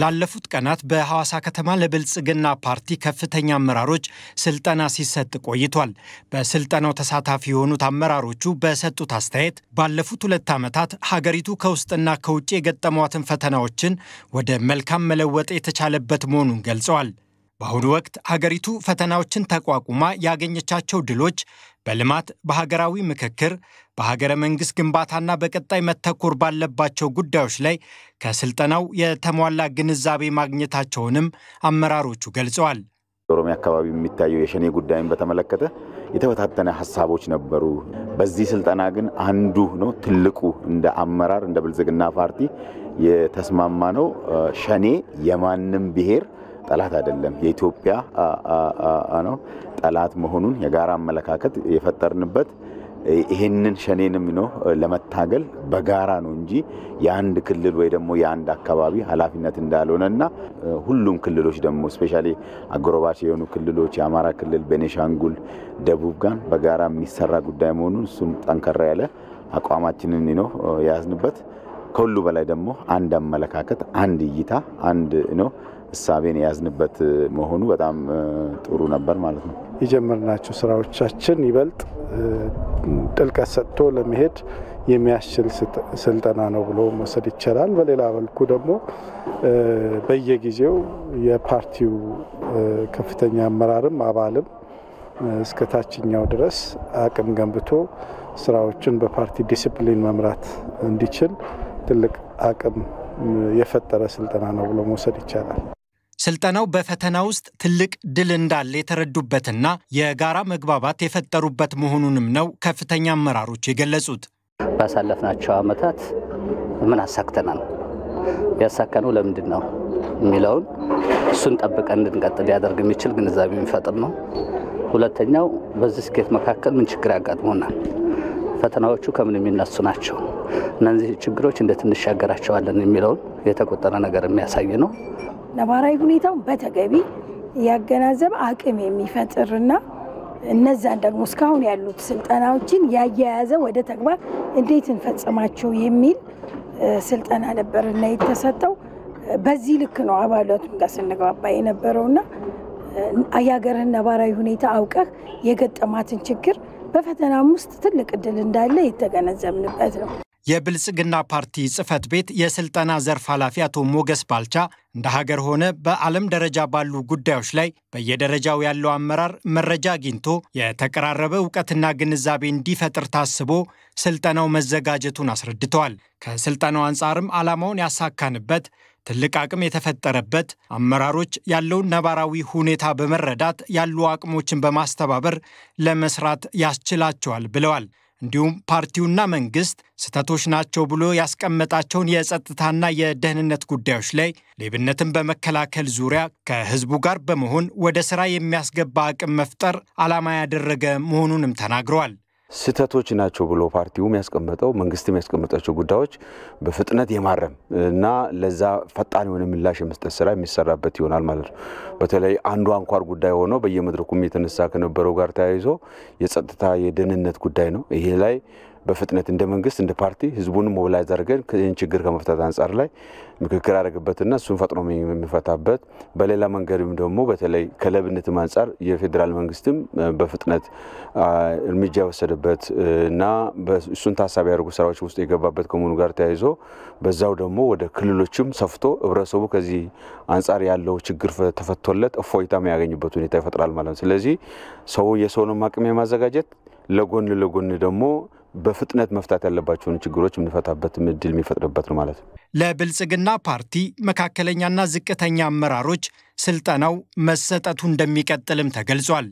ላለፉት ቀናት በሐዋሳ ከተማ ለብልጽግና ፓርቲ ከፍተኛ አመራሮች ስልጠና ሲሰጥ ቆይቷል። በስልጠናው ተሳታፊ የሆኑት አመራሮቹ በሰጡት አስተያየት ባለፉት ሁለት ዓመታት ሀገሪቱ ከውስጥና ከውጭ የገጠሟትን ፈተናዎችን ወደ መልካም መለወጥ የተቻለበት መሆኑን ገልጸዋል። በአሁኑ ወቅት ሀገሪቱ ፈተናዎችን ተቋቁማ ያገኘቻቸው ድሎች በልማት በሀገራዊ ምክክር በሀገረ መንግሥት ግንባታና በቀጣይ መተኮር ባለባቸው ጉዳዮች ላይ ከስልጠናው የተሟላ ግንዛቤ ማግኘታቸውንም አመራሮቹ ገልጸዋል። ኦሮሚያ አካባቢ የሚታየው የሸኔ ጉዳይን በተመለከተ የተበታተነ ሀሳቦች ነበሩ። በዚህ ስልጠና ግን አንዱ ነው ትልቁ እንደ አመራር እንደ ብልጽግና ፓርቲ የተስማማ ነው ሸኔ የማንም ብሔር ጠላት አይደለም፣ የኢትዮጵያ ነው ጠላት መሆኑን የጋራ አመለካከት የፈጠርንበት ይህንን ሸኔንም ነው ለመታገል በጋራ ነው እንጂ የአንድ ክልል ወይ ደግሞ የአንድ አካባቢ ኃላፊነት እንዳልሆነ እና ሁሉም ክልሎች ደግሞ እስፔሻሊ አጎራባች የሆኑ ክልሎች የአማራ ክልል፣ ቤኔሻንጉል፣ ደቡብ ጋር በጋራ የሚሰራ ጉዳይ መሆኑን እሱም ጠንከራ ያለ አቋማችንን ነው የያዝንበት ከሁሉ በላይ ደግሞ አንድ አመለካከት፣ አንድ እይታ፣ አንድ ነው እሳቤን የያዝንበት መሆኑ በጣም ጥሩ ነበር ማለት ነው። የጀመርናቸው ስራዎቻችን ይበልጥ ጥልቀት ሰጥቶ ለመሄድ የሚያስችል ስልጠና ነው ብሎ መውሰድ ይቻላል። በሌላ መልኩ ደግሞ በየጊዜው የፓርቲው ከፍተኛ አመራርም አባልም እስከ ታችኛው ድረስ አቅም ገንብቶ ስራዎችን በፓርቲ ዲስፕሊን መምራት እንዲችል ትልቅ አቅም የፈጠረ ስልጠና ነው ብሎ መውሰድ ይቻላል። ስልጠናው በፈተና ውስጥ ትልቅ ድል እንዳለ የተረዱበትና የጋራ መግባባት የፈጠሩበት መሆኑንም ነው ከፍተኛ አመራሮች የገለጹት። ባሳለፍናቸው ዓመታት ምን አሳክተናል፣ ያሳከነው ለምንድን ነው የሚለውን እሱን ጠብቀን እንድንቀጥል ያደርግ የሚችል ግንዛቤ የሚፈጥር ነው። ሁለተኛው በዚህ ስኬት መካከል ምን ችግር ያጋጥሞናል፣ ፈተናዎቹ ከምን የሚነሱ ናቸው እነዚህ ችግሮች እንዴት እንሻገራቸዋለን የሚለውን የተቆጠረ ነገር የሚያሳይ ነው። ነባራዊ ሁኔታው በተገቢ ያገናዘበ አቅም የሚፈጥርና እነዛን ደግሞ እስካሁን ያሉት ስልጠናዎችን ያያያዘ ወደ ተግባር እንዴት እንፈጽማቸው የሚል ስልጠና ነበር እና የተሰጠው በዚህ ልክ ነው አባላቱም ጋር ስንግባባ የነበረውና የሀገርን ነባራዊ ሁኔታ አውቀህ የገጠማትን ችግር በፈተናም ውስጥ ትልቅ እድል እንዳለ የተገነዘብንበት ነው። የብልጽግና ፓርቲ ጽህፈት ቤት የስልጠና ዘርፍ ኃላፊ አቶ ሞገስ ባልቻ እንደ ሀገር ሆነ በዓለም ደረጃ ባሉ ጉዳዮች ላይ በየደረጃው ያለው አመራር መረጃ አግኝቶ የተቀራረበ እውቀትና ግንዛቤ እንዲፈጥር ታስቦ ስልጠናው መዘጋጀቱን አስረድተዋል። ከስልጠናው አንጻርም ዓላማውን ያሳካንበት ትልቅ አቅም የተፈጠረበት አመራሮች ያለውን ነባራዊ ሁኔታ በመረዳት ያሉ አቅሞችን በማስተባበር ለመስራት ያስችላቸዋል ብለዋል። እንዲሁም ፓርቲውና መንግስት ስህተቶች ናቸው ብሎ ያስቀመጣቸውን የጸጥታና የደህንነት ጉዳዮች ላይ ሌብነትን በመከላከል ዙሪያ ከህዝቡ ጋር በመሆን ወደ ስራ የሚያስገባ አቅም መፍጠር ዓላማ ያደረገ መሆኑንም ተናግረዋል። ስህተቶች ናቸው ብሎ ፓርቲውም ያስቀመጠው መንግስትም ያስቀመጣቸው ጉዳዮች በፍጥነት የማረም እና ለዛ ፈጣን የሆነ ምላሽ የመስጠት ስራ የሚሰራበት ይሆናል ማለት ነው። በተለይ አንዱ አንኳር ጉዳይ ሆኖ በየመድረኩም የተነሳ ከነበረው ጋር ተያይዞ የጸጥታ የደህንነት ጉዳይ ነው። ይሄ ላይ በፍጥነት እንደ መንግስት እንደ ፓርቲ ህዝቡን ሞቢላይዝ አድርገን ይህን ችግር ከመፍታት አንጻር ላይ ምክክር አደረግበትና እሱን ፈጥኖ የሚፈታበት በሌላ መንገድም ደግሞ በተለይ ከለብነትም አንጻር የፌዴራል መንግስትም በፍጥነት እርምጃ የወሰደበት እና እሱን ታሳቢ ያደርጉ ስራዎች ውስጥ የገባበት ከመሆኑ ጋር ተያይዞ በዛው ደግሞ ወደ ክልሎችም ሰፍቶ ህብረተሰቡ ከዚህ አንጻር ያለው ችግር ተፈቶለት እፎይታ ያገኝበት ሁኔታ ይፈጥራል ማለት ነው። ስለዚህ ሰው የሰውንም አቅም የማዘጋጀት ለጎን ለጎን ደግሞ በፍጥነት መፍታት ያለባቸውን ችግሮች የምንፈታበት እድል የሚፈጥርበት ነው ማለት ነው። ለብልጽግና ፓርቲ መካከለኛና ዝቅተኛ አመራሮች ስልጠናው መሰጠቱ እንደሚቀጥልም ተገልጿል።